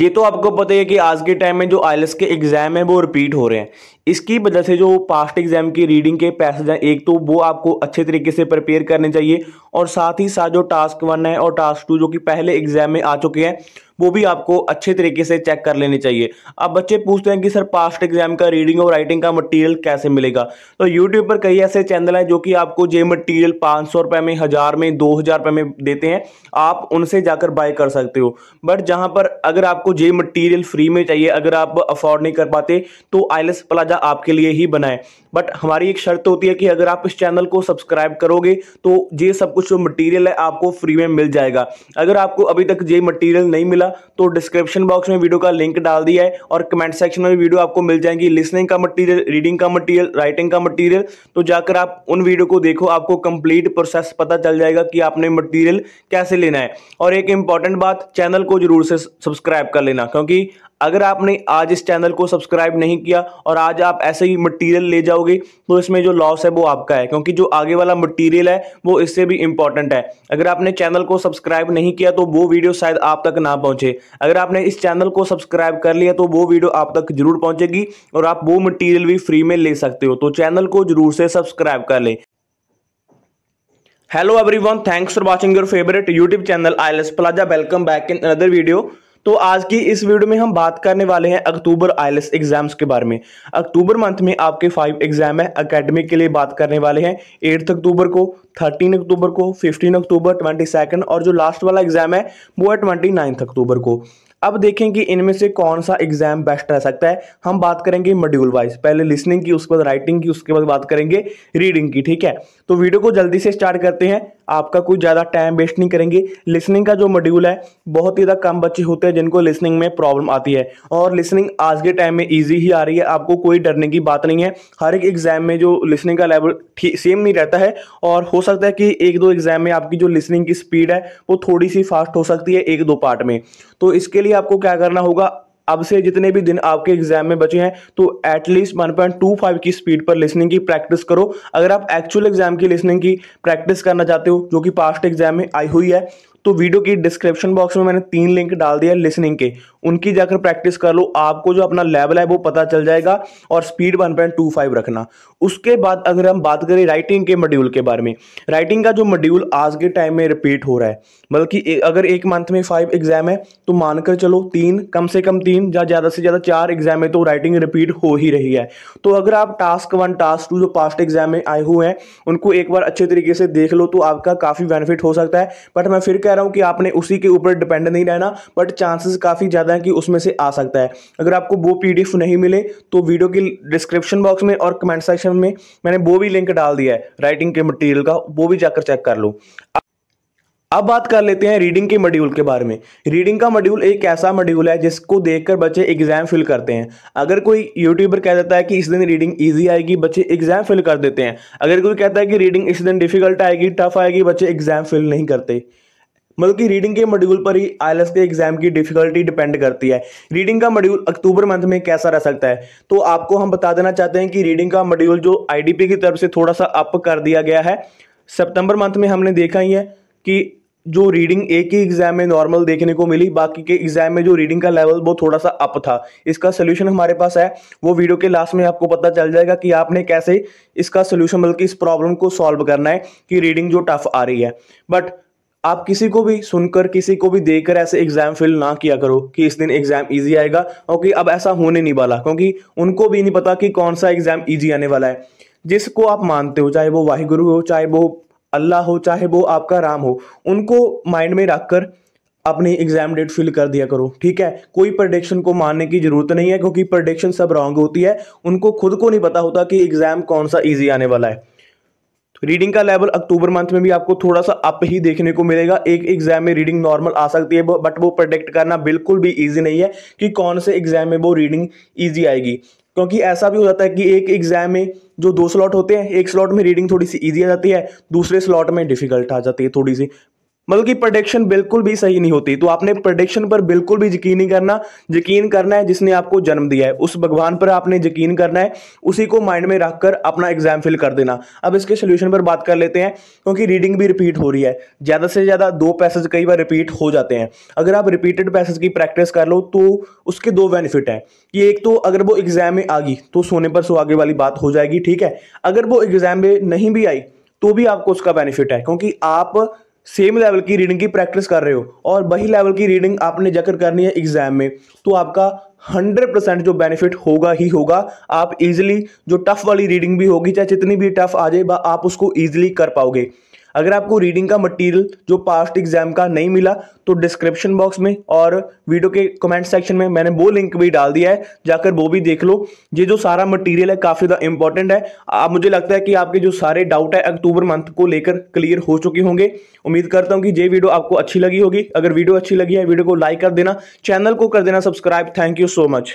ये तो आपको पता है कि आज के टाइम में जो आइल्स के एग्ज़ाम है वो रिपीट हो रहे हैं इसकी वजह से जो पास्ट एग्ज़ाम की रीडिंग के पैसेज हैं एक तो वो आपको अच्छे तरीके से प्रिपेयर करने चाहिए और साथ ही साथ जो टास्क वन है और टास्क टू जो कि पहले एग्ज़ाम में आ चुके हैं वो भी आपको अच्छे तरीके से चेक कर लेने चाहिए अब बच्चे पूछते हैं कि सर पास्ट एग्जाम का रीडिंग और राइटिंग का मटेरियल कैसे मिलेगा तो यूट्यूब पर कई ऐसे चैनल हैं जो कि आपको ये मटेरियल पाँच सौ रुपये में हज़ार में दो हज़ार रुपये में देते हैं आप उनसे जाकर बाय कर सकते हो बट जहाँ पर अगर आपको ये मटीरियल फ्री में चाहिए अगर आप अफोर्ड नहीं कर पाते तो आईलेस प्लाजा आपके लिए ही बनाए बट हमारी एक शर्त होती है कि अगर आप इस चैनल को सब्सक्राइब करोगे तो ये सब कुछ जो मटीरियल है आपको फ्री में मिल जाएगा अगर आपको अभी तक ये मटीरियल नहीं मिला मिला तो डिस्क्रिप्शन बॉक्स में वीडियो का लिंक डाल दिया है और कमेंट सेक्शन में भी वीडियो आपको मिल जाएंगी लिसनिंग का मटीरियल रीडिंग का मटीरियल राइटिंग का मटीरियल तो जाकर आप उन वीडियो को देखो आपको कंप्लीट प्रोसेस पता चल जाएगा कि आपने मटीरियल कैसे लेना है और एक इंपॉर्टेंट बात चैनल को जरूर से सब्सक्राइब कर लेना क्योंकि अगर आपने आज इस चैनल को सब्सक्राइब नहीं किया और आज आप ऐसे ही मटेरियल ले जाओगे तो इसमें जो लॉस है वो आपका है क्योंकि जो आगे वाला मटेरियल है वो इससे भी इंपॉर्टेंट है अगर आपने चैनल को सब्सक्राइब नहीं किया तो वो वीडियो शायद आप तक ना पहुंचे अगर आपने इस चैनल को सब्सक्राइब कर लिया तो वो वीडियो आप तक जरूर पहुंचेगी और आप वो मटीरियल भी फ्री में ले सकते हो तो चैनल को जरूर से सब्सक्राइब कर लें hello everyone thanks for watching your favorite आई channel ils Plaza welcome back in another video तो आज की इस वीडियो में हम बात करने वाले हैं अक्टूबर आई एग्जाम्स के बारे में अक्टूबर मंथ में आपके फाइव एग्जाम है अकेडमिक के लिए बात करने वाले हैं एट्थ अक्टूबर को थर्टीन अक्टूबर को फिफ्टीन अक्टूबर ट्वेंटी सेकेंड और जो लास्ट वाला एग्जाम है वो है ट्वेंटी नाइन्थ अक्टूबर को अब देखें कि इनमें से कौन सा एग्जाम बेस्ट रह सकता है हम बात करेंगे मॉड्यूल वाइज पहले लिसनिंग की उसके बाद राइटिंग की उसके बाद बात करेंगे रीडिंग की ठीक है तो वीडियो को जल्दी से स्टार्ट करते हैं आपका कोई ज़्यादा टाइम वेस्ट नहीं करेंगे लिसनिंग का जो मॉड्यूल है बहुत ही ज़्यादा कम बच्चे होते हैं जिनको लिसनिंग में प्रॉब्लम आती है और लिसनिंग आज के टाइम में ईजी ही आ रही है आपको कोई डरने की बात नहीं है हर एक एग्ज़ाम में जो लिसनिंग का लेवल सेम नहीं रहता है और हो सकता है कि एक दो एग्ज़ाम में आपकी जो लिसनिंग की स्पीड है वो थोड़ी सी फास्ट हो सकती है एक दो पार्ट में तो इसके लिए आपको क्या करना होगा अब से जितने भी दिन आपके एग्जाम में बचे हैं तो एटलीस्ट 1.25 की स्पीड पर लिसनिंग की प्रैक्टिस करो अगर आप एक्चुअल एग्जाम की लिसनिंग की प्रैक्टिस करना चाहते हो जो कि पास्ट एग्जाम में आई हुई है तो वीडियो की डिस्क्रिप्शन बॉक्स में मैंने तीन लिंक डाल दिया लिसनिंग के उनकी जाकर प्रैक्टिस कर लो आपको जो अपना लेवल है वो पता चल जाएगा और speed one point two five रखना उसके बाद अगर हम बात करें राइटिंग के मॉड्यूल के बारे में राइटिंग का जो मॉड्यूल आज के टाइम में रिपीट हो रहा है बल्कि अगर एक मंथ में फाइव एग्जाम है तो मानकर चलो तीन कम से कम तीन या ज़्यादा से ज़्यादा चार एग्जाम है तो राइटिंग रिपीट हो ही रही है तो अगर आप टास्क वन टास्क टू जो पास्ट एग्जाम में आए हुए हैं उनको एक बार अच्छे तरीके से देख लो तो आपका काफ़ी बेनिफिट हो सकता है बट मैं फिर कह रहा हूं कि आपने उसी के ऊपर डिपेंड नहीं रहना बट चांसेस काफ़ी ज़्यादा हैं कि उसमें से आ सकता है अगर आपको वो पी नहीं मिले तो वीडियो की डिस्क्रिप्शन बॉक्स में और कमेंट सेक्शन में मैंने वो भी लिंक डाल दिया है राइटिंग के मटीरियल का वो भी जाकर चेक कर लो अब बात कर लेते हैं रीडिंग के मॉड्यूल के बारे में रीडिंग का मॉड्यूल एक ऐसा मॉड्यूल है जिसको देखकर बच्चे एग्जाम फिल करते हैं अगर कोई यूट्यूबर कह देता है कि इस दिन रीडिंग इजी आएगी बच्चे एग्जाम फिल कर देते हैं अगर कोई कहता है कि रीडिंग इस दिन डिफिकल्ट आएगी टफ आएगी बच्चे एग्जाम फिल नहीं करते मतलब कि रीडिंग के मॉड्यूल पर ही आई के एग्जाम की डिफिकल्टी डिपेंड करती है रीडिंग का मॉड्यूल अक्टूबर मंथ में कैसा रह सकता है तो आपको हम बता देना चाहते हैं कि रीडिंग का मॉड्यूल जो आईडीपी की तरफ से थोड़ा सा अप कर दिया गया है सितंबर मंथ में हमने देखा ही है कि जो रीडिंग एक ही एग्जाम में नॉर्मल देखने को मिली बाकी के एग्जाम में जो रीडिंग का लेवल वो थोड़ा सा अप था इसका सोल्यूशन हमारे पास है वो वीडियो के लास्ट में आपको पता चल जाएगा कि आपने कैसे इसका सोल्यूशन मतलब बल्कि इस प्रॉब्लम को सॉल्व करना है कि रीडिंग जो टफ आ रही है बट आप किसी को भी सुनकर किसी को भी देखकर ऐसे एग्जाम फेल ना किया करो कि इस दिन एग्जाम इजी आएगा और कि अब ऐसा होने नहीं वाला क्योंकि उनको भी नहीं पता कि कौन सा एग्जाम इजी आने वाला है जिसको आप मानते हो चाहे वो वाहिगुरु हो चाहे वो अल्लाह हो चाहे वो आपका राम हो उनको माइंड में रखकर अपनी एग्जाम डेट फिल कर दिया करो ठीक है कोई प्रडिक्शन को मानने की जरूरत नहीं है क्योंकि प्रडिक्शन सब रॉन्ग होती है उनको खुद को नहीं पता होता कि एग्जाम कौन सा ईजी आने वाला है रीडिंग का लेवल अक्टूबर मंथ में भी आपको थोड़ा सा अप ही देखने को मिलेगा एक एग्जाम में रीडिंग नॉर्मल आ सकती है बट वो प्रोडिक्ट करना बिल्कुल भी ईजी नहीं है कि कौन से एग्जाम में वो रीडिंग ईजी आएगी क्योंकि ऐसा भी हो जाता है कि एक एग्जाम में जो दो स्लॉट होते हैं एक स्लॉट में रीडिंग थोड़ी सी ईजी आ जाती है दूसरे स्लॉट में डिफिकल्ट आ जाती है थोड़ी सी मतलब कि प्रडिक्शन बिल्कुल भी सही नहीं होती तो आपने प्रोडिक्शन पर बिल्कुल भी यकीन नहीं करना यकीन करना है जिसने आपको जन्म दिया है उस भगवान पर आपने यकीन करना है उसी को माइंड में रखकर अपना एग्जाम फिल कर देना अब इसके सोल्यूशन पर बात कर लेते हैं क्योंकि रीडिंग भी रिपीट हो रही है ज़्यादा से ज़्यादा दो पैसेज कई बार रिपीट हो जाते हैं अगर आप रिपीटेड पैसेज की प्रैक्टिस कर लो तो उसके दो बेनिफिट हैं कि एक तो अगर वो एग्जाम में आ गई तो सोने पर सो आगे वाली बात हो जाएगी ठीक है अगर वो एग्जाम में नहीं भी आई तो भी आपको उसका बेनिफिट है क्योंकि आप सेम लेवल की रीडिंग की प्रैक्टिस कर रहे हो और वही लेवल की रीडिंग आपने जाकर करनी है एग्जाम में तो आपका 100 परसेंट जो बेनिफिट होगा ही होगा आप इजीली जो टफ वाली रीडिंग भी होगी चाहे जितनी भी टफ आ जाए आप उसको इजीली कर पाओगे अगर आपको रीडिंग का मटेरियल जो पास्ट एग्जाम का नहीं मिला तो डिस्क्रिप्शन बॉक्स में और वीडियो के कमेंट सेक्शन में मैंने वो लिंक भी डाल दिया है जाकर वो भी देख लो ये जो सारा मटीरियल है काफ़ी ज़्यादा इंपॉर्टेंट है आप मुझे लगता है कि आपके जो सारे डाउट है अक्टूबर मंथ को लेकर क्लियर हो चुके होंगे उम्मीद करता हूँ कि ये वीडियो आपको अच्छी लगी होगी अगर वीडियो अच्छी लगी है वीडियो को लाइक कर देना चैनल को कर देना subscribe thank you so much